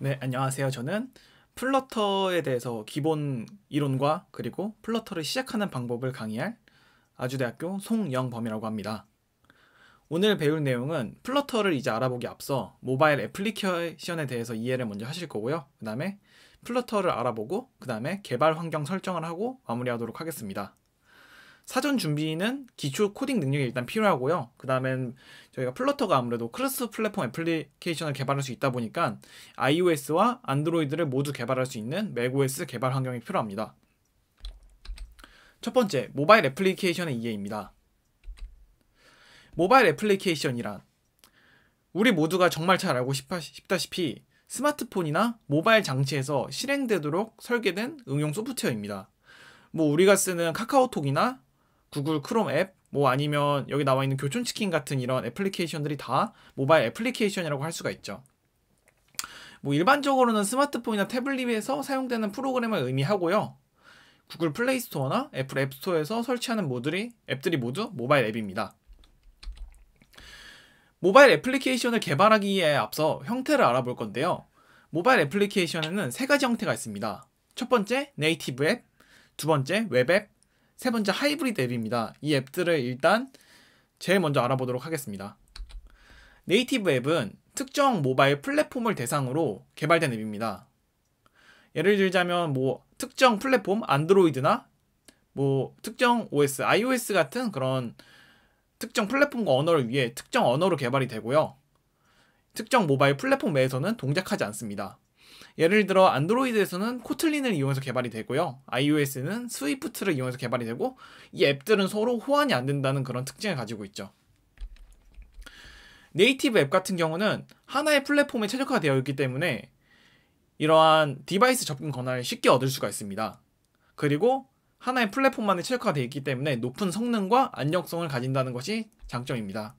네, 안녕하세요. 저는 플러터에 대해서 기본 이론과 그리고 플러터를 시작하는 방법을 강의할 아주대학교 송영범이라고 합니다. 오늘 배울 내용은 플러터를 이제 알아보기 앞서 모바일 애플리케이션에 대해서 이해를 먼저 하실 거고요. 그 다음에 플러터를 알아보고 그 다음에 개발 환경 설정을 하고 마무리하도록 하겠습니다. 사전 준비는 기초 코딩 능력이 일단 필요하고요. 그 다음엔 저희가 플러터가 아무래도 크로스 플랫폼 애플리케이션을 개발할 수 있다 보니까 iOS와 안드로이드를 모두 개발할 수 있는 macOS 개발 환경이 필요합니다. 첫 번째, 모바일 애플리케이션의 이해입니다. 모바일 애플리케이션이란 우리 모두가 정말 잘 알고 싶다시피 스마트폰이나 모바일 장치에서 실행되도록 설계된 응용 소프트웨어입니다. 뭐 우리가 쓰는 카카오톡이나 구글 크롬 앱, 뭐 아니면 여기 나와 있는 교촌치킨 같은 이런 애플리케이션들이 다 모바일 애플리케이션이라고 할 수가 있죠. 뭐 일반적으로는 스마트폰이나 태블릿에서 사용되는 프로그램을 의미하고요. 구글 플레이 스토어나 애플 앱 스토어에서 설치하는 모듈이 앱들이 모두 모바일 앱입니다. 모바일 애플리케이션을 개발하기에 앞서 형태를 알아볼 건데요. 모바일 애플리케이션에는 세 가지 형태가 있습니다. 첫 번째, 네이티브 앱, 두 번째, 웹 앱, 세 번째 하이브리드 앱입니다. 이 앱들을 일단 제일 먼저 알아보도록 하겠습니다. 네이티브 앱은 특정 모바일 플랫폼을 대상으로 개발된 앱입니다. 예를 들자면 뭐 특정 플랫폼 안드로이드나 뭐 특정 OS, iOS 같은 그런 특정 플랫폼과 언어를 위해 특정 언어로 개발이 되고요. 특정 모바일 플랫폼 외에서는 동작하지 않습니다. 예를 들어 안드로이드에서는 코틀린을 이용해서 개발이 되고요. iOS는 스위프트를 이용해서 개발이 되고 이 앱들은 서로 호환이 안 된다는 그런 특징을 가지고 있죠. 네이티브 앱 같은 경우는 하나의 플랫폼에 최적화되어 있기 때문에 이러한 디바이스 접근 권한을 쉽게 얻을 수가 있습니다. 그리고 하나의 플랫폼만에 최적화되어 있기 때문에 높은 성능과 안정성을 가진다는 것이 장점입니다.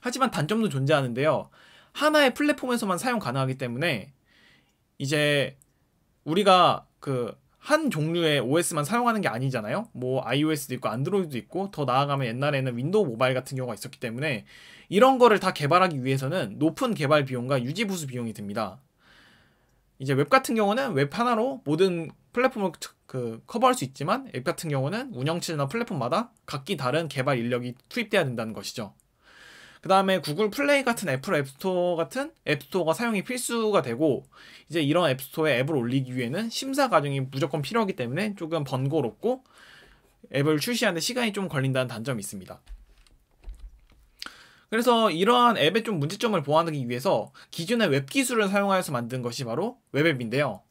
하지만 단점도 존재하는데요. 하나의 플랫폼에서만 사용 가능하기 때문에 이제 우리가 그 한 종류의 OS만 사용하는 게 아니잖아요. 뭐 iOS도 있고 안드로이드도 있고 더 나아가면 옛날에는 윈도우 모바일 같은 경우가 있었기 때문에 이런 거를 다 개발하기 위해서는 높은 개발 비용과 유지 부수 비용이 듭니다. 이제 웹 같은 경우는 웹 하나로 모든 플랫폼을 그 커버할 수 있지만 앱 같은 경우는 운영체제나 플랫폼마다 각기 다른 개발 인력이 투입돼야 된다는 것이죠. 그 다음에 구글 플레이 같은 애플 앱스토어 같은 앱스토어가 사용이 필수가 되고 이제 이런 앱스토어에 앱을 올리기 위해는 심사 과정이 무조건 필요하기 때문에 조금 번거롭고 앱을 출시하는데 시간이 좀 걸린다는 단점이 있습니다. 그래서 이러한 앱의 좀 문제점을 보완하기 위해서 기존의 웹 기술을 사용하여서 만든 것이 바로 웹앱인데요.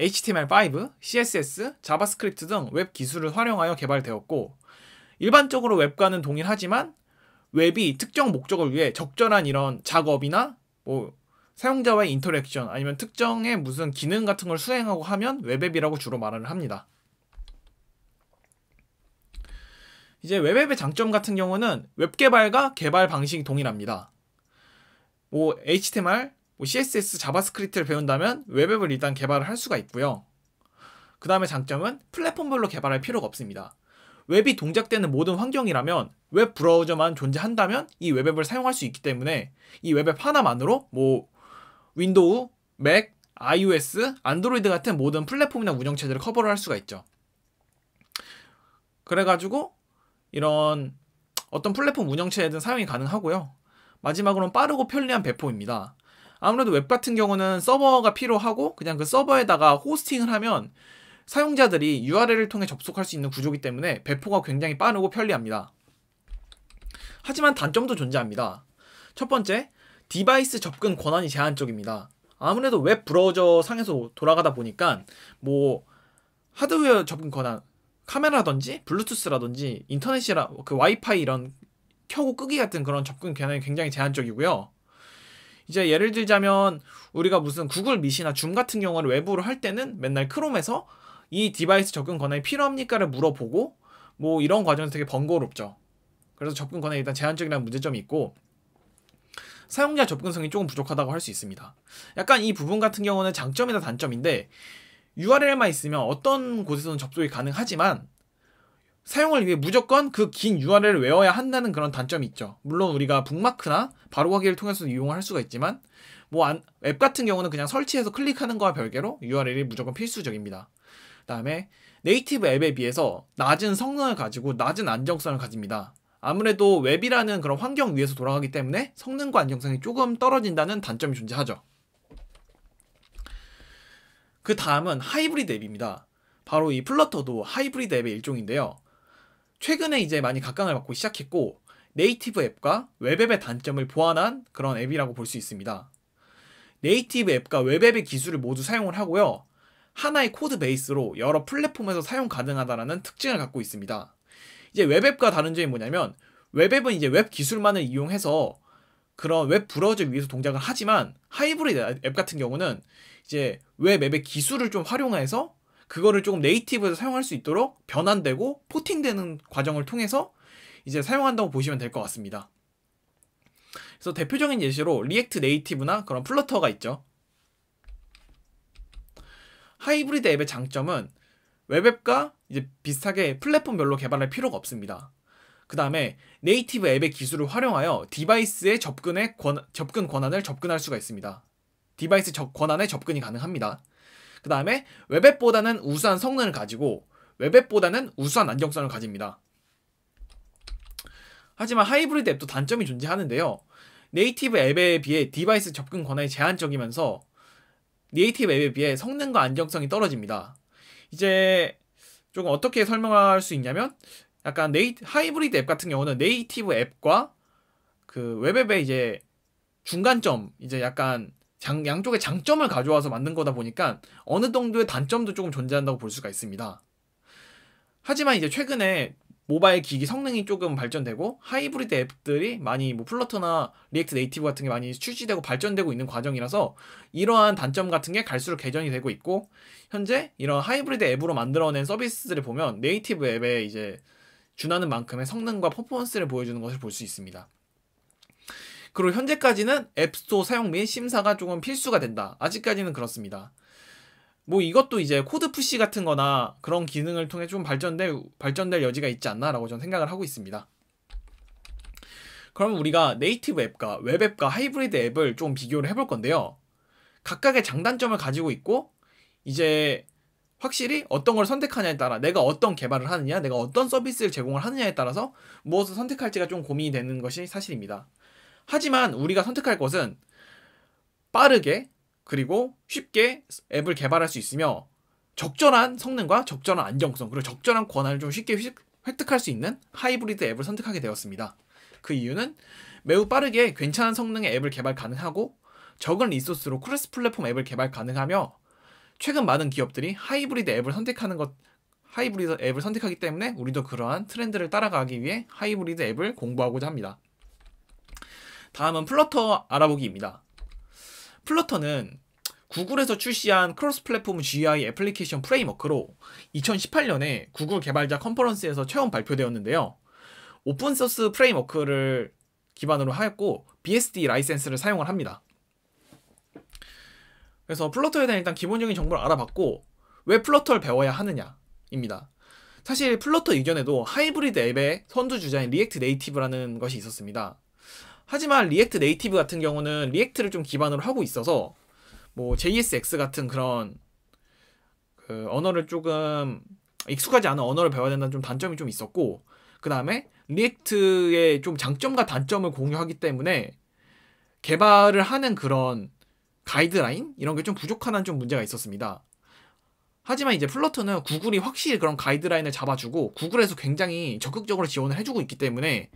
HTML5, CSS, 자바스크립트 등 웹 기술을 활용하여 개발되었고 일반적으로 웹과는 동일하지만 웹이 특정 목적을 위해 적절한 이런 작업이나 뭐 사용자와의 인터랙션 아니면 특정의 무슨 기능 같은 걸 수행하고 하면 웹앱이라고 주로 말을 합니다. 이제 웹앱의 장점 같은 경우는 웹 개발과 개발 방식이 동일합니다. 뭐 HTML, 뭐 CSS, 자바스크립트를 배운다면 웹앱을 일단 개발을 할 수가 있고요. 그 다음에 장점은 플랫폼별로 개발할 필요가 없습니다. 웹이 동작되는 모든 환경이라면 웹 브라우저만 존재한다면 이 웹앱을 사용할 수 있기 때문에 이 웹앱 하나만으로 뭐 윈도우, 맥, iOS, 안드로이드 같은 모든 플랫폼이나 운영체제를 커버를 할 수가 있죠. 그래가지고 이런 어떤 플랫폼 운영체제든 사용이 가능하고요. 마지막으로는 빠르고 편리한 배포입니다. 아무래도 웹 같은 경우는 서버가 필요하고 그냥 그 서버에다가 호스팅을 하면 사용자들이 URL을 통해 접속할 수 있는 구조이기 때문에 배포가 굉장히 빠르고 편리합니다. 하지만 단점도 존재합니다. 첫 번째, 디바이스 접근 권한이 제한적입니다. 아무래도 웹 브라우저 상에서 돌아가다 보니까 뭐 하드웨어 접근 권한, 카메라든지 블루투스라든지 인터넷이라 그 와이파이 이런 켜고 끄기 같은 그런 접근 권한이 굉장히 제한적이고요. 이제 예를 들자면 우리가 무슨 구글 미시나 줌 같은 경우를 외부로 할 때는 맨날 크롬에서 이 디바이스 접근 권한이 필요합니까를 물어보고 뭐 이런 과정에서 되게 번거롭죠. 그래서 접근 권한이 일단 제한적이라는 문제점이 있고 사용자 접근성이 조금 부족하다고 할 수 있습니다. 약간 이 부분 같은 경우는 장점이나 단점인데 URL만 있으면 어떤 곳에서는 접속이 가능하지만 사용을 위해 무조건 그 긴 URL을 외워야 한다는 그런 단점이 있죠. 물론 우리가 북마크나 바로가기를 통해서 이용을 할 수가 있지만 뭐 앱 같은 경우는 그냥 설치해서 클릭하는 거와 별개로 URL이 무조건 필수적입니다. 그다음에 네이티브 앱에 비해서 낮은 성능을 가지고 낮은 안정성을 가집니다. 아무래도 웹이라는 그런 환경 위에서 돌아가기 때문에 성능과 안정성이 조금 떨어진다는 단점이 존재하죠. 그 다음은 하이브리드 앱입니다. 바로 이 플러터도 하이브리드 앱의 일종인데요. 최근에 이제 많이 각광을 받고 시작했고 네이티브 앱과 웹앱의 단점을 보완한 그런 앱이라고 볼 수 있습니다. 네이티브 앱과 웹앱의 기술을 모두 사용을 하고요. 하나의 코드 베이스로 여러 플랫폼에서 사용 가능하다는 특징을 갖고 있습니다. 이제 웹앱과 다른 점이 뭐냐면 웹앱은 이제 웹 기술만을 이용해서 그런 웹브라우저위에서 동작을 하지만 하이브리드 앱 같은 경우는 이제 웹 앱의 기술을 좀 활용해서 그거를 조금 네이티브에서 사용할 수 있도록 변환되고 포팅되는 과정을 통해서 이제 사용한다고 보시면 될 것 같습니다. 그래서 대표적인 예시로 리액트 네이티브나 그런 플러터가 있죠. 하이브리드 앱의 장점은 웹앱과 이제 비슷하게 플랫폼별로 개발할 필요가 없습니다. 그 다음에 네이티브 앱의 기술을 활용하여 디바이스의 접근의 권, 접근 권한을 접근할 수가 있습니다. 디바이스 적, 권한에 접근이 가능합니다. 그 다음에 웹앱보다는 우수한 성능을 가지고 웹앱보다는 우수한 안정성을 가집니다. 하지만 하이브리드 앱도 단점이 존재하는데요. 네이티브 앱에 비해 디바이스 접근 권한이 제한적이면서 네이티브 앱에 비해 성능과 안정성이 떨어집니다. 이제 조금 어떻게 설명할 수 있냐면 약간 네이 하이브리드 앱 같은 경우는 네이티브 앱과 그 웹앱의 이제 중간점 이제 약간 장, 양쪽의 장점을 가져와서 만든 거다 보니까 어느 정도의 단점도 조금 존재한다고 볼 수가 있습니다. 하지만 이제 최근에 모바일 기기 성능이 조금 발전되고 하이브리드 앱들이 많이 뭐 플러터나 리액트 네이티브 같은 게 많이 출시되고 발전되고 있는 과정이라서 이러한 단점 같은 게 갈수록 개선이 되고 있고 현재 이런 하이브리드 앱으로 만들어낸 서비스들을 보면 네이티브 앱에 이제 준하는 만큼의 성능과 퍼포먼스를 보여주는 것을 볼 수 있습니다. 그리고 현재까지는 앱스토어 사용 및 심사가 조금 필수가 된다. 아직까지는 그렇습니다. 뭐 이것도 이제 코드 푸시 같은 거나 그런 기능을 통해 좀 발전될, 발전될 여지가 있지 않나라고 저는 생각을 하고 있습니다. 그러면 우리가 네이티브 앱과 웹 앱과 하이브리드 앱을 좀 비교를 해볼 건데요. 각각의 장단점을 가지고 있고 이제 확실히 어떤 걸 선택하냐에 따라 내가 어떤 개발을 하느냐, 내가 어떤 서비스를 제공을 하느냐에 따라서 무엇을 선택할지가 좀 고민이 되는 것이 사실입니다. 하지만 우리가 선택할 것은 빠르게 그리고 쉽게 앱을 개발할 수 있으며 적절한 성능과 적절한 안정성 그리고 적절한 권한을 좀 쉽게 획득할 수 있는 하이브리드 앱을 선택하게 되었습니다. 그 이유는 매우 빠르게 괜찮은 성능의 앱을 개발 가능하고 적은 리소스로 크로스 플랫폼 앱을 개발 가능하며 최근 많은 기업들이 하이브리드 앱을 선택하는 것 하이브리드 앱을 선택하기 때문에 우리도 그러한 트렌드를 따라가기 위해 하이브리드 앱을 공부하고자 합니다. 다음은 플러터 알아보기입니다. 플러터는 구글에서 출시한 크로스 플랫폼 GUI 애플리케이션 프레임워크로 2018년에 구글 개발자 컨퍼런스에서 처음 발표되었는데요. 오픈소스 프레임워크를 기반으로 하였고 BSD 라이센스를 사용을 합니다. 그래서 플러터에 대한 일단 기본적인 정보를 알아봤고 왜 플러터를 배워야 하느냐입니다. 사실 플러터 이전에도 하이브리드 앱의 선두 주자인 리액트 네이티브라는 것이 있었습니다. 하지만 리액트 네이티브 같은 경우는 리액트를 좀 기반으로 하고 있어서 뭐 JSX 같은 그런 그 언어를 조금 익숙하지 않은 언어를 배워야 된다는 좀 단점이 좀 있었고 그 다음에 리액트의 좀 장점과 단점을 공유하기 때문에 개발을 하는 그런 가이드라인 이런 게 좀 부족한 좀 문제가 있었습니다. 하지만 이제 플러터는 구글이 확실히 그런 가이드라인을 잡아주고 구글에서 굉장히 적극적으로 지원을 해주고 있기 때문에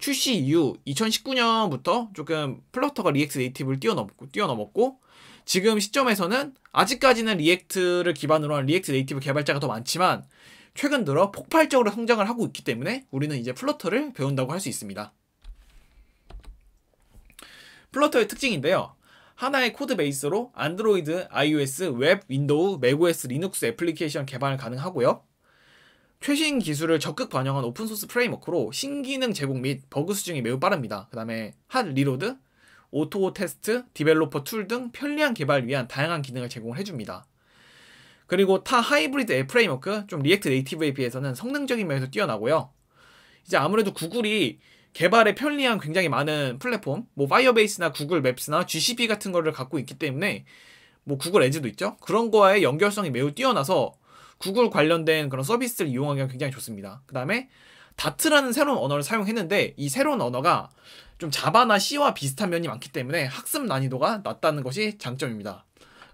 출시 이후 2019년부터 조금 플러터가 리액트 네이티브를 뛰어넘고 뛰어넘었고 지금 시점에서는 아직까지는 리액트를 기반으로 한 리액트 네이티브 개발자가 더 많지만 최근 들어 폭발적으로 성장을 하고 있기 때문에 우리는 이제 플러터를 배운다고 할 수 있습니다. 플러터의 특징인데요. 하나의 코드 베이스로 안드로이드, iOS, 웹, 윈도우, 맥OS, 리눅스 애플리케이션 개발 가능하고요. 최신 기술을 적극 반영한 오픈소스 프레임워크로 신기능 제공 및 버그 수정이 매우 빠릅니다. 그 다음에 핫 리로드, 오토 테스트, 디벨로퍼 툴 등 편리한 개발 을 위한 다양한 기능을 제공을 해줍니다. 그리고 타 하이브리드 앱 프레임워크, 좀 리액트 네이티브에 비해서는 성능적인 면에서 뛰어나고요. 이제 아무래도 구글이 개발에 편리한 굉장히 많은 플랫폼, 뭐 파이어베이스나 구글 맵스나 GCP 같은 거를 갖고 있기 때문에 뭐 구글 엔즈도 있죠. 그런 거와의 연결성이 매우 뛰어나서 구글 관련된 그런 서비스를 이용하기가 굉장히 좋습니다. 그 다음에 다트라는 새로운 언어를 사용했는데 이 새로운 언어가 좀 자바나 C와 비슷한 면이 많기 때문에 학습 난이도가 낮다는 것이 장점입니다.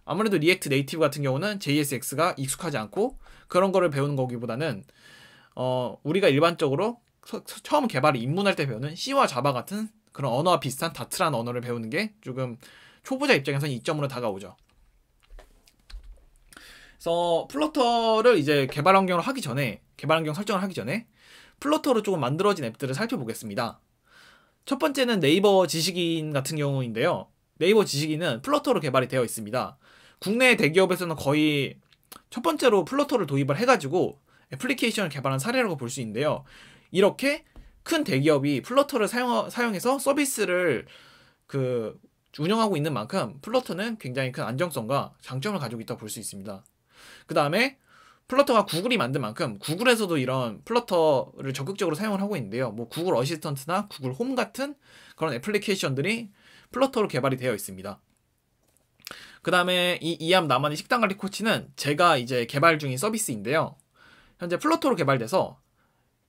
아무래도 리액트 네이티브 같은 경우는 JSX가 익숙하지 않고 그런 거를 배우는 거기보다는 어, 우리가 일반적으로 서, 처음 개발을 입문할 때 배우는 C와 자바 같은 그런 언어와 비슷한 다트라는 언어를 배우는 게 조금 초보자 입장에서는 이점으로 다가오죠. 그래서 플러터를 이제 개발 환경을 하기 전에 개발 환경 설정을 하기 전에 플러터로 조금 만들어진 앱들을 살펴보겠습니다. 첫 번째는 네이버 지식인 같은 경우인데요. 네이버 지식인은 플러터로 개발이 되어 있습니다. 국내 대기업에서는 거의 첫 번째로 플러터를 도입을 해가지고 애플리케이션을 개발한 사례라고 볼 수 있는데요. 이렇게 큰 대기업이 플러터를 사용, 사용해서 서비스를 그 운영하고 있는 만큼 플러터는 굉장히 큰 안정성과 장점을 가지고 있다고 볼 수 있습니다. 그 다음에 플러터가 구글이 만든 만큼 구글에서도 이런 플러터를 적극적으로 사용을 하고 있는데요. 뭐 구글 어시스턴트나 구글 홈 같은 그런 애플리케이션들이 플러터로 개발이 되어 있습니다. 그 다음에 이 이암 나만의 식단 관리 코치는 제가 이제 개발 중인 서비스인데요. 현재 플러터로 개발돼서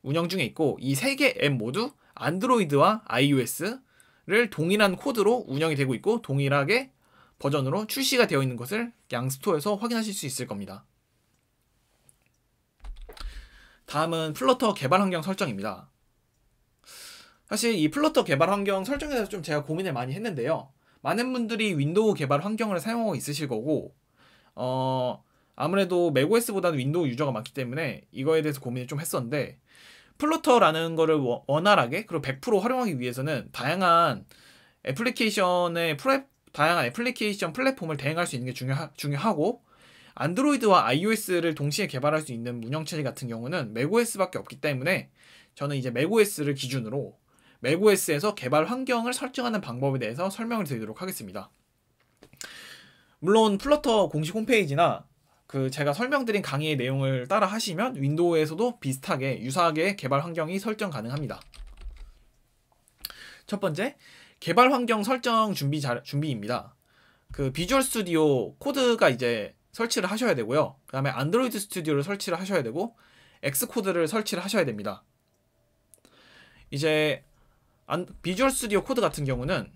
운영 중에 있고 이 세 개 앱 모두 안드로이드와 iOS를 동일한 코드로 운영이 되고 있고 동일하게 버전으로 출시가 되어 있는 것을 양스토어에서 확인하실 수 있을 겁니다. 다음은 플러터 개발 환경 설정입니다. 사실 이 플러터 개발 환경 설정에 대해서 좀 제가 고민을 많이 했는데요. 많은 분들이 윈도우 개발 환경을 사용하고 있으실 거고, 어, 아무래도 맥OS보다는 윈도우 유저가 많기 때문에 이거에 대해서 고민을 좀 했었는데, 플러터라는 거를 원활하게, 그리고 100% 활용하기 위해서는 다양한 애플리케이션의 프로앱 다양한 애플리케이션 플랫폼을 대행할 수 있는 게 중요하, 중요하고 안드로이드와 iOS를 동시에 개발할 수 있는 운영체제 같은 경우는 macOS밖에 없기 때문에 저는 이제 macOS를 기준으로 macOS에서 개발 환경을 설정하는 방법에 대해서 설명을 드리도록 하겠습니다. 물론 플러터 공식 홈페이지나 그 제가 설명드린 강의의 내용을 따라 하시면 윈도우에서도 비슷하게 유사하게 개발 환경이 설정 가능합니다. 첫 번째, 개발 환경 설정 준비 자, 준비입니다. 그 비주얼 스튜디오 코드가 이제 설치를 하셔야 되고요. 그 다음에 안드로이드 스튜디오를 설치를 하셔야 되고 X 코드를 설치를 하셔야 됩니다. 이제 안, 비주얼 스튜디오 코드 같은 경우는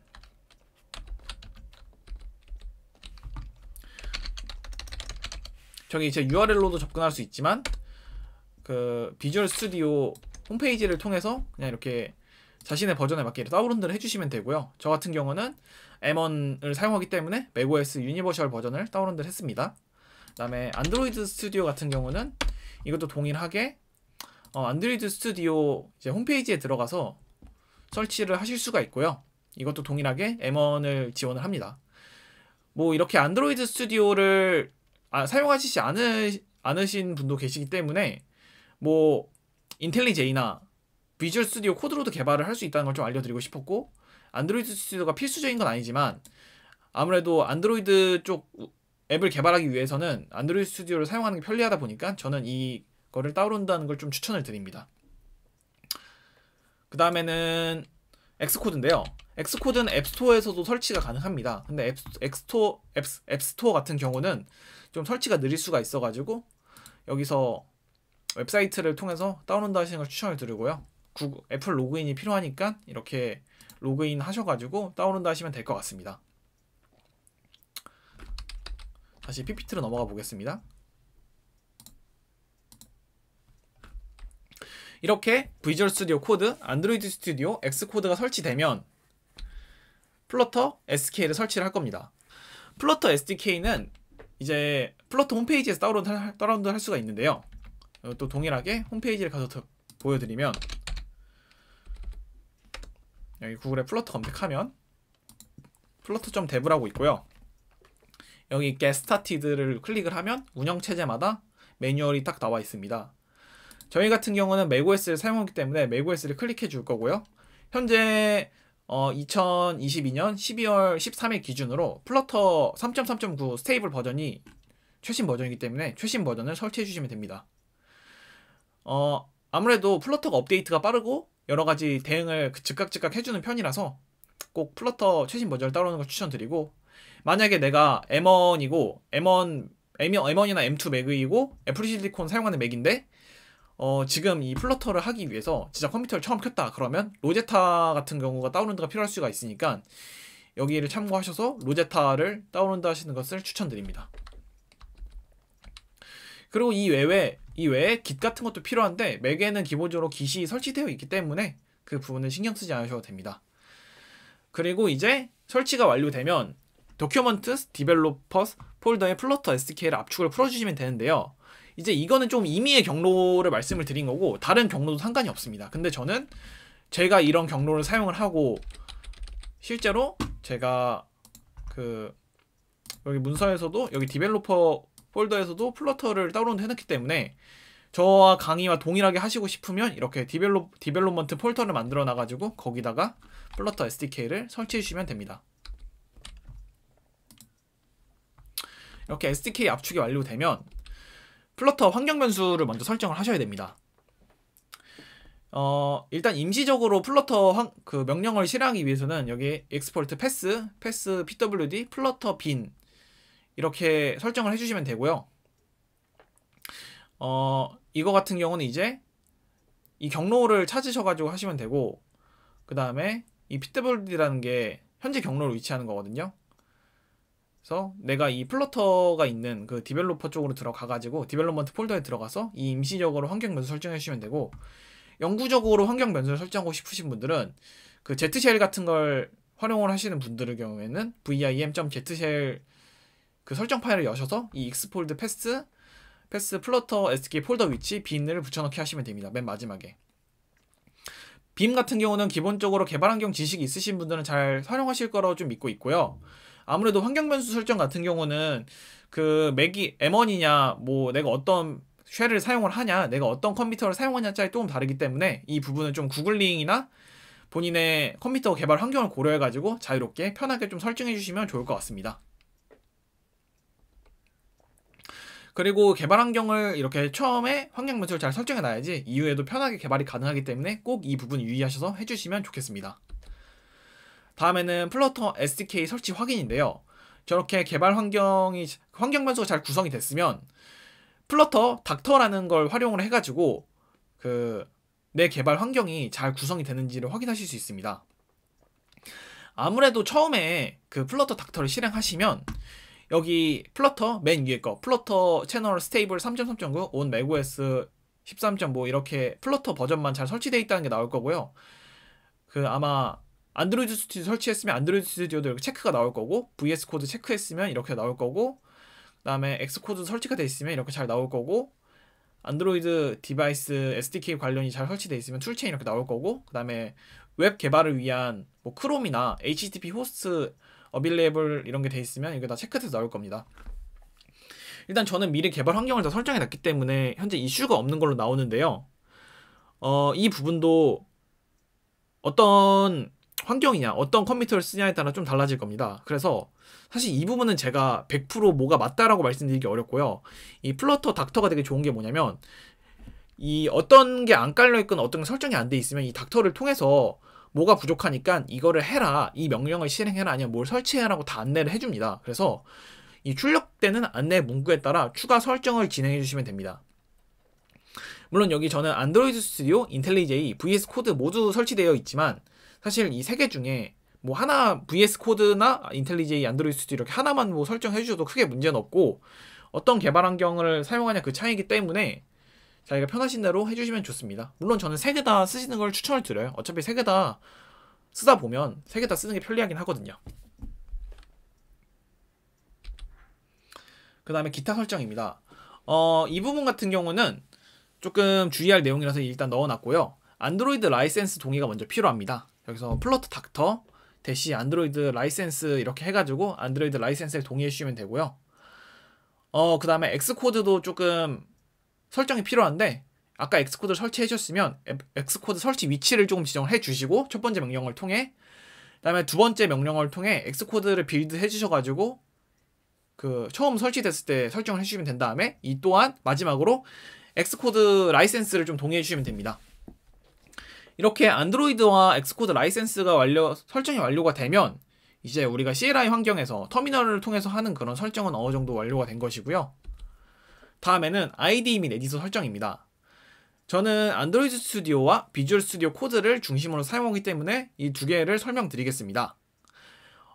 저기 이제 URL로도 접근할 수 있지만 그 비주얼 스튜디오 홈페이지를 통해서 그냥 이렇게 자신의 버전에 맞게 다운로드를 해주시면 되고요. 저 같은 경우는 M1을 사용하기 때문에 m a o s 유니버셜 버전을 다운로드를 했습니다. 그 다음에 안드로이드 스튜디오 같은 경우는 이것도 동일하게 어, 안드로이드 스튜디오 이제 홈페이지에 들어가서 설치를 하실 수가 있고요. 이것도 동일하게 M1을 지원을 합니다. 뭐 이렇게 안드로이드 스튜디오를 아, 사용하시지 않으, 않으신 분도 계시기 때문에 뭐 인텔리제이나 비주얼 스튜디오 코드로도 개발을 할 수 있다는 걸 좀 알려드리고 싶었고 안드로이드 스튜디오가 필수적인 건 아니지만 아무래도 안드로이드 쪽 앱을 개발하기 위해서는 안드로이드 스튜디오를 사용하는 게 편리하다 보니까 저는 이거를 다운로드하는 걸 좀 추천을 드립니다. 그 다음에는 엑스코드인데요. 엑스코드는 앱스토어에서도 설치가 가능합니다. 근데 앱, 엑스토, 앱, 앱스토어 같은 경우는 좀 설치가 느릴 수가 있어가지고 여기서 웹사이트를 통해서 다운로드 하시는 걸 추천을 드리고요. 구글, 애플 로그인이 필요하니까 이렇게 로그인 하셔가지고 다운로드 하시면 될 것 같습니다. 다시 PPT로 넘어가 보겠습니다. 이렇게 비주얼 스튜디오 코드, 안드로이드 스튜디오, 엑스코드가 설치되면 플러터 SDK를 설치를 할 겁니다. 플러터 SDK는 이제 플러터 홈페이지에서 다운로드 할 수가 있는데요. 또 동일하게 홈페이지를 가서 보여드리면 여기 구글에 플러터 검색하면 플러터.dev라고 있고요. 여기 get started를 클릭을 하면 운영체제마다 매뉴얼이 딱 나와 있습니다. 저희 같은 경우는 macOS를 사용하기 때문에 macOS를 클릭해 줄 거고요. 현재 어, 2022년 12월 13일 기준으로 플러터 3.3.9 스테이블 버전이 최신 버전이기 때문에 최신 버전을 설치해 주시면 됩니다. 어, 아무래도 플러터가 업데이트가 빠르고 여러 가지 대응을 그 즉각 즉각 해주는 편이라서 꼭 플러터 최신 버전을 따오는 걸 추천드리고 만약에 내가 M1이고 M1 M1이나 M2 맥이고 애플 실리콘 사용하는 맥인데 어, 지금 이 플러터를 하기 위해서 진짜 컴퓨터를 처음 켰다 그러면 로제타 같은 경우가 다운로드가 필요할 수가 있으니까 여기를 참고하셔서 로제타를 다운로드 하시는 것을 추천드립니다. 그리고 이 외에 이외에 깃 같은 것도 필요한데 맥에는 기본적으로 깃이 설치되어 있기 때문에 그부분을 신경 쓰지 않으셔도 됩니다. 그리고 이제 설치가 완료되면 도큐먼트 디벨로퍼스 폴더의 플러터 s k 를 압축을 풀어주시면 되는데요. 이제 이거는 좀 임의의 경로를 말씀을 드린 거고 다른 경로도 상관이 없습니다. 근데 저는 제가 이런 경로를 사용을 하고 실제로 제가 그 여기 문서에서도 여기 디벨로퍼 폴더에서도 플러터를 다운로드 해놨기 때문에 저와 강의와 동일하게 하시고 싶으면 이렇게 디벨롭, 디벨롭먼트 폴터를 만들어 놔가지고 거기다가 플러터 SDK를 설치해 주시면 됩니다. 이렇게 SDK 압축이 완료되면 플러터 환경 변수를 먼저 설정을 하셔야 됩니다. 어, 일단 임시적으로 플러터 환, 그 명령을 실행하기 위해서는 여기 export pass, pass pwd, 플러터 bin 이렇게 설정을 해주시면 되고요. 어, 이거 같은 경우는 이제 이 경로를 찾으셔가지고 하시면 되고 그 다음에 이 피트볼드라는 게 현재 경로를 위치하는 거거든요. 그래서 내가 이 플러터가 있는 그 디벨로퍼 쪽으로 들어가가지고 디벨로먼트 폴더에 들어가서 이 임시적으로 환경 변수 설정해 주시면 되고 영구적으로 환경 변수를 설정하고 싶으신 분들은 그 z 쉘 같은 걸 활용을 하시는 분들의 경우에는 vim.zshell 그 설정 파일을 여셔서 이 익스폴드 패스 패스 플러터 s k 폴더 위치 빈을 붙여넣기 하시면 됩니다. 맨 마지막에. 빔 같은 경우는 기본적으로 개발 환경 지식이 있으신 분들은 잘활용하실 거라고 좀 믿고 있고요. 아무래도 환경 변수 설정 같은 경우는 그 맥이 M1이냐 뭐 내가 어떤 쉘을 사용을 하냐 내가 어떤 컴퓨터를 사용하냐 차에 조금 다르기 때문에 이 부분은 좀 구글링이나 본인의 컴퓨터 개발 환경을 고려해 가지고 자유롭게 편하게 좀 설정해 주시면 좋을 것 같습니다. 그리고 개발 환경을 이렇게 처음에 환경 변수를 잘 설정해 놔야지 이후에도 편하게 개발이 가능하기 때문에 꼭 이 부분 유의하셔서 해주시면 좋겠습니다. 다음에는 플러터 SDK 설치 확인인데요. 저렇게 개발 환경이 환경 변수가 잘 구성이 됐으면 플러터 닥터라는 걸 활용을 해가지고 그 내 개발 환경이 잘 구성이 되는지를 확인하실 수 있습니다. 아무래도 처음에 그 플러터 닥터를 실행하시면 여기 플러터 맨 위에 거 플러터 채널 스테이블 3.3.9온 맥OS 13.5 이렇게 플러터 버전만 잘 설치되어 있다는 게 나올 거고요. 그 아마 안드로이드 스튜디오 설치했으면 안드로이드 스튜디오도 이렇게 체크가 나올 거고 VS 코드 체크했으면 이렇게 나올 거고 그다음에 엑스코드 설치가 돼 있으면 이렇게 잘 나올 거고 안드로이드 디바이스 SDK 관련이 잘 설치돼 있으면 툴체인 이렇게 나올 거고 그다음에 웹 개발을 위한 뭐 크롬이나 HTTP 호스트 어빌레이블 이런 게 돼 있으면 이거다 체크돼서 나올 겁니다. 일단 저는 미리 개발 환경을 다 설정해 놨기 때문에 현재 이슈가 없는 걸로 나오는데요. 어, 이 부분도 어떤 환경이냐, 어떤 컴퓨터를 쓰냐에 따라 좀 달라질 겁니다. 그래서 사실 이 부분은 제가 100% 뭐가 맞다라고 말씀드리기 어렵고요. 이 플러터 닥터가 되게 좋은 게 뭐냐면 이 어떤 게 안 깔려 있거나 어떤 게 설정이 안 돼 있으면 이 닥터를 통해서 뭐가 부족하니까 이거를 해라 이 명령을 실행해라 아니면 뭘 설치해라고 다 안내를 해줍니다 그래서 이 출력되는 안내 문구에 따라 추가 설정을 진행해 주시면 됩니다 물론 여기 저는 안드로이드 스튜디오, 인텔리제이, VS 코드 모두 설치되어 있지만 사실 이 세 개 중에 뭐 하나 VS 코드나 인텔리제이, 안드로이드 스튜디오 이렇게 하나만 뭐 설정해 주셔도 크게 문제는 없고 어떤 개발 환경을 사용하냐 그 차이기 때문에 자기가 편하신 대로 해주시면 좋습니다. 물론 저는 세 개 다 쓰시는 걸 추천을 드려요. 어차피 세 개 다 쓰다 보면 세 개 다 쓰는 게 편리하긴 하거든요. 그 다음에 기타 설정입니다. 어, 이 부분 같은 경우는 조금 주의할 내용이라서 일단 넣어놨고요. 안드로이드 라이센스 동의가 먼저 필요합니다. 여기서 플러트 닥터 대시 안드로이드 라이센스 이렇게 해가지고 안드로이드 라이센스에 동의해 주시면 되고요. 어, 그 다음에 엑스코드도 조금 설정이 필요한데 아까 엑스코드 설치해 주셨으면 엑스코드 설치 위치를 조금 지정을 해 주시고 첫 번째 명령을 통해 그다음에 두 번째 명령을 통해 엑스코드를 빌드 해 주셔 가지고 그 처음 설치됐을 때 설정을 해 주시면 된 다음에 이 또한 마지막으로 엑스코드 라이센스를 좀 동의해 주시면 됩니다. 이렇게 안드로이드와 엑스코드 라이센스가 완료 설정이 완료가 되면 이제 우리가 CLI 환경에서 터미널을 통해서 하는 그런 설정은 어느 정도 완료가 된 것이고요. 다음에는 아이디 및 에디터 설정입니다. 저는 안드로이드 스튜디오와 비주얼 스튜디오 코드를 중심으로 사용하기 때문에 이 두 개를 설명드리겠습니다.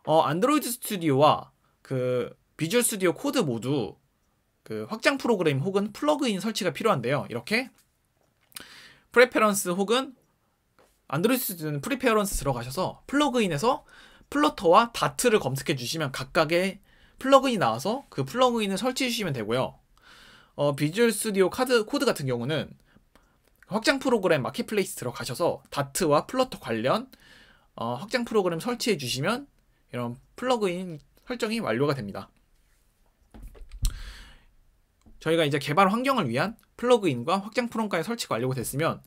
어, 안드로이드 스튜디오와 그 비주얼 스튜디오 코드 모두 그 확장 프로그램 혹은 플러그인 설치가 필요한데요. 이렇게 프레페런스 혹은 안드로이드 스튜디오는 프리페어런스 들어가셔서 플러그인에서 플러터와 다트를 검색해 주시면 각각의 플러그인이 나와서 그 플러그인을 설치해 주시면 되고요. 어, 비주얼 스튜디오 카드 코드 같은 경우는 확장 프로그램 마켓플레이스 들어가셔서 다트와 플러터 관련 어, 확장 프로그램 설치해 주시면 이런 플러그인 설정이 완료가 됩니다. 저희가 이제 개발 환경을 위한 플러그인과 확장 프롬까지 설치가 완료가 됐으면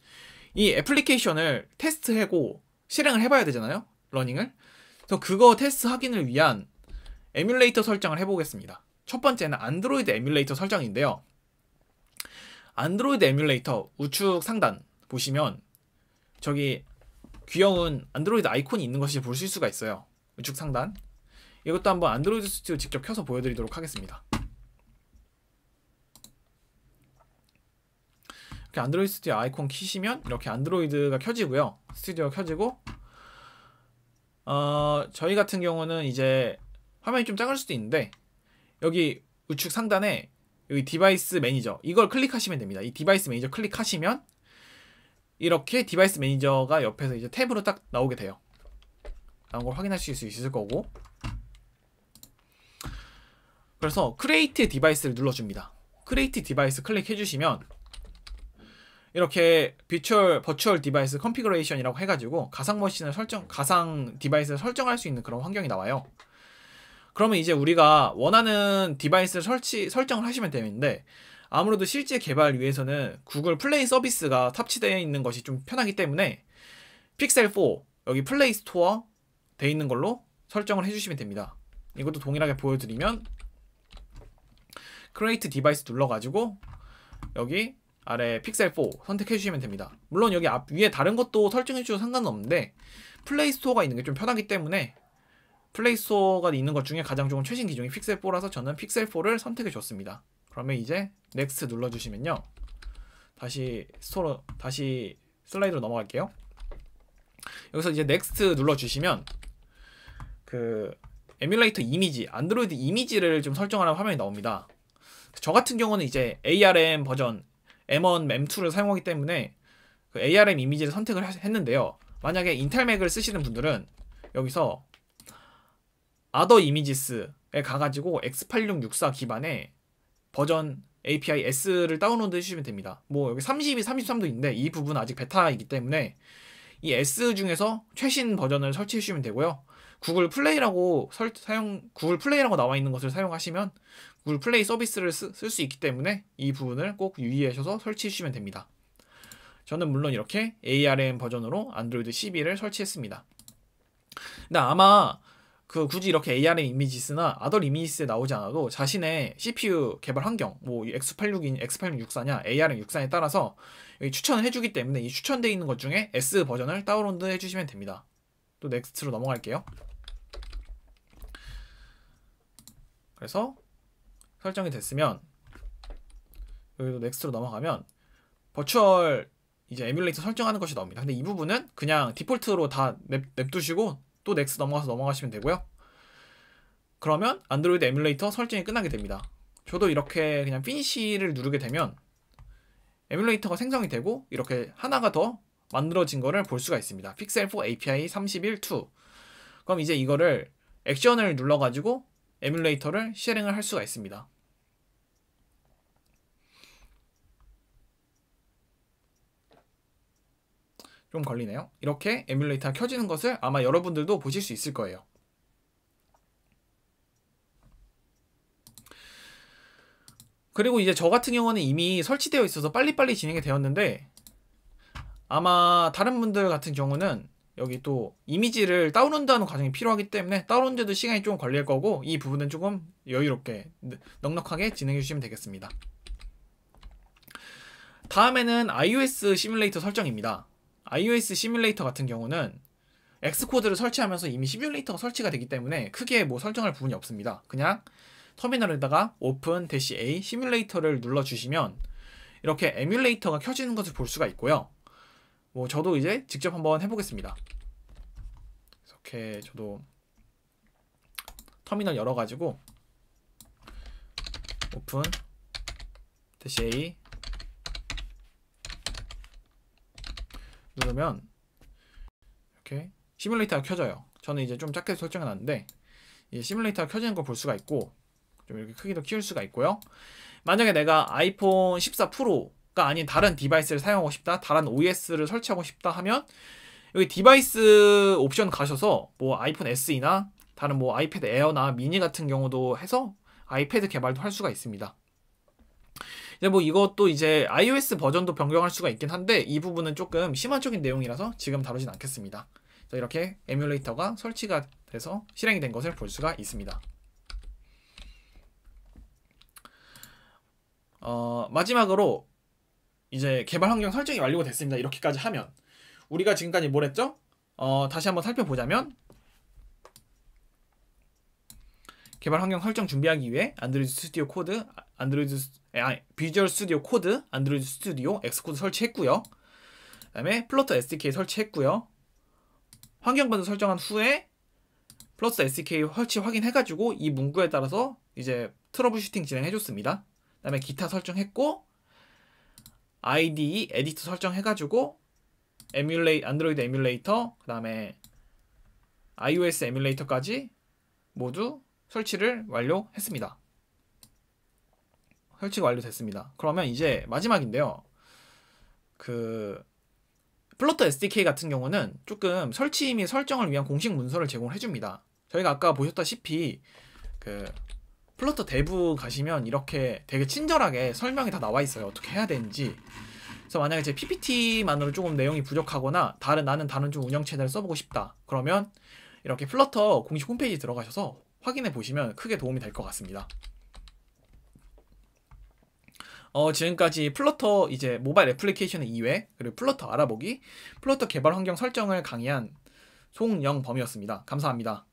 이 애플리케이션을 테스트하고 실행을 해봐야 되잖아요. 러닝을. 그래서 그거 테스트 확인을 위한 에뮬레이터 설정을 해보겠습니다. 첫 번째는 안드로이드 에뮬레이터 설정인데요. 안드로이드 에뮬레이터 우측 상단 보시면 저기 귀여운 안드로이드 아이콘이 있는 것이 보실 수가 있어요. 우측 상단. 이것도 한번 안드로이드 스튜디오 직접 켜서 보여드리도록 하겠습니다. 이렇게 안드로이드 스튜디오 아이콘 키시면 이렇게 안드로이드가 켜지고요. 스튜디오가 켜지고 어, 저희 같은 경우는 이제 화면이 좀 작을 수도 있는데 여기 우측 상단에 여기 디바이스 매니저 이걸 클릭하시면 됩니다. 이 디바이스 매니저 클릭하시면 이렇게 디바이스 매니저가 옆에서 이제 탭으로 딱 나오게 돼요. 나온 걸 확인하실 수 있을 거고 그래서 크레이트 디바이스를 눌러줍니다. 크레이트 디바이스 클릭해주시면 이렇게 비추얼 버추얼 디바이스 컨피그레이션이라고 해가지고 가상 머신을 설정 가상 디바이스를 설정할 수 있는 그런 환경이 나와요. 그러면 이제 우리가 원하는 디바이스 설치 설정을 하시면 되는데 아무래도 실제 개발 위해서는 구글 플레이 서비스가 탑재되어 있는 것이 좀 편하기 때문에 픽셀 4 여기 플레이 스토어 돼 있는 걸로 설정을 해주시면 됩니다. 이것도 동일하게 보여드리면 크레이트 디바이스 눌러가지고 여기 아래 픽셀 4 선택해 주시면 됩니다. 물론 여기 앞 위에 다른 것도 설정해 주셔도 상관없는데 플레이 스토어가 있는 게 좀 편하기 때문에 플레이스토어가 있는 것 중에 가장 좋은 최신 기종이 픽셀4라서 저는 픽셀4를 선택해 줬습니다. 그러면 이제 넥스트 눌러주시면요. 다시 스토어, 다시 슬라이드로 넘어갈게요. 여기서 이제 넥스트 눌러주시면 그 에뮬레이터 이미지, 안드로이드 이미지를 좀 설정하는 화면이 나옵니다. 저 같은 경우는 이제 ARM 버전 M1, M2를 사용하기 때문에 그 ARM 이미지를 선택을 했는데요. 만약에 인텔 맥을 쓰시는 분들은 여기서 아더 이미지스에 가가지고 X8664 기반의 버전 API S를 다운로드 해주시면 됩니다. 뭐 여기 32, 33도 있는데 이 부분 아직 베타이기 때문에 이 S 중에서 최신 버전을 설치해 주시면 되고요. 구글 플레이라고 설, 사용 구글 플레이라고 나와 있는 것을 사용하시면 구글 플레이 서비스를 쓸 수 있기 때문에 이 부분을 꼭 유의하셔서 설치해 주시면 됩니다. 저는 물론 이렇게 ARM 버전으로 안드로이드 1 2를 설치했습니다. 근데 아마 그 굳이 이렇게 ARM 이미지스나 아덜 이미지스에 나오지 않아도 자신의 CPU 개발 환경, 뭐 x86인 x8664냐, ARM 64에 따라서 여기 추천을 해주기 때문에 이 추천되어 있는 것 중에 S 버전을 다운로드 해주시면 됩니다. 또 넥스트로 넘어갈게요. 그래서 설정이 됐으면 여기도 넥스트로 넘어가면 버추얼 이제 에뮬레이터 설정하는 것이 나옵니다. 근데 이 부분은 그냥 디폴트로 다 냅, 냅두시고 또 넥스 넘어가서 넘어가시면 되고요. 그러면 안드로이드 에뮬레이터 설정이 끝나게 됩니다. 저도 이렇게 그냥 피니시를 누르게 되면 에뮬레이터가 생성이 되고 이렇게 하나가 더 만들어진 거를 볼 수가 있습니다. 픽셀4 API 31.2 그럼 이제 이거를 액션을 눌러가지고 에뮬레이터를 실행을 할 수가 있습니다. 좀 걸리네요. 이렇게 에뮬레이터가 켜지는 것을 아마 여러분들도 보실 수 있을 거예요. 그리고 이제 저 같은 경우는 이미 설치되어 있어서 빨리빨리 진행이 되었는데 아마 다른 분들 같은 경우는 여기 또 이미지를 다운로드하는 과정이 필요하기 때문에 다운로드도 시간이 좀 걸릴 거고 이 부분은 조금 여유롭게 넉넉하게 진행해 주시면 되겠습니다. 다음에는 iOS 시뮬레이터 설정입니다. iOS 시뮬레이터 같은 경우는 엑스코드를 설치하면서 이미 시뮬레이터가 설치가 되기 때문에 크게 뭐 설정할 부분이 없습니다. 그냥 터미널에다가 open a 시뮬레이터를 눌러 주시면 이렇게 에뮬레이터가 켜지는 것을 볼 수가 있고요. 뭐 저도 이제 직접 한번 해보겠습니다. 이렇게 저도 터미널 열어가지고 open a 누르면 이렇게 시뮬레이터가 켜져요. 저는 이제 좀 작게 설정해놨는데 이 시뮬레이터가 켜지는 걸 볼 수가 있고 좀 이렇게 크기도 키울 수가 있고요. 만약에 내가 아이폰 14 프로가 아닌 다른 디바이스를 사용하고 싶다, 다른 OS를 설치하고 싶다 하면 여기 디바이스 옵션 가셔서 뭐 아이폰 SE나 다른 뭐 아이패드 에어나 미니 같은 경우도 해서 아이패드 개발도 할 수가 있습니다. 근데 뭐 이것도 이제 iOS 버전도 변경할 수가 있긴 한데 이 부분은 조금 심화적인 내용이라서 지금 다루진 않겠습니다. 자, 이렇게 에뮬레이터가 설치가 돼서 실행이 된 것을 볼 수가 있습니다. 어, 마지막으로 이제 개발 환경 설정이 완료가 됐습니다. 이렇게까지 하면 우리가 지금까지 뭘 했죠? 어, 다시 한번 살펴보자면 개발 환경 설정 준비하기 위해 안드로이드 스튜디오 코드, 안드로이드 예, 아니, 비주얼 스튜디오 코드, 안드로이드 스튜디오, 엑스코드 설치했고요. 그다음에 플러터 SDK 설치했고요. 환경 번호 설정한 후에 플러스 SDK 설치 확인해가지고 이 문구에 따라서 이제 트러블 슈팅 진행해줬습니다. 그 다음에 기타 설정했고 IDE 에디터 설정해가지고 에뮬레이 안드로이드 에뮬레이터 그 다음에 iOS 에뮬레이터까지 모두 설치를 완료했습니다. 설치가 완료됐습니다. 그러면 이제 마지막인데요. 그플러터 SDK 같은 경우는 조금 설치 및 설정을 위한 공식 문서를 제공 해줍니다. 저희가 아까 보셨다시피 그플러터 대부 가시면 이렇게 되게 친절하게 설명이 다 나와 있어요. 어떻게 해야 되는지. 그래서 만약에 제 PPT만으로 조금 내용이 부족하거나 다른 나는 다른 좀 운영 채널을 써보고 싶다. 그러면 이렇게 플러터 공식 홈페이지 들어가셔서 확인해 보시면 크게 도움이 될 것 같습니다. 어, 지금까지 플러터 이제 모바일 애플리케이션의 2회 그리고 플러터 알아보기 플러터 개발 환경 설정을 강의한 송영범이었습니다. 감사합니다.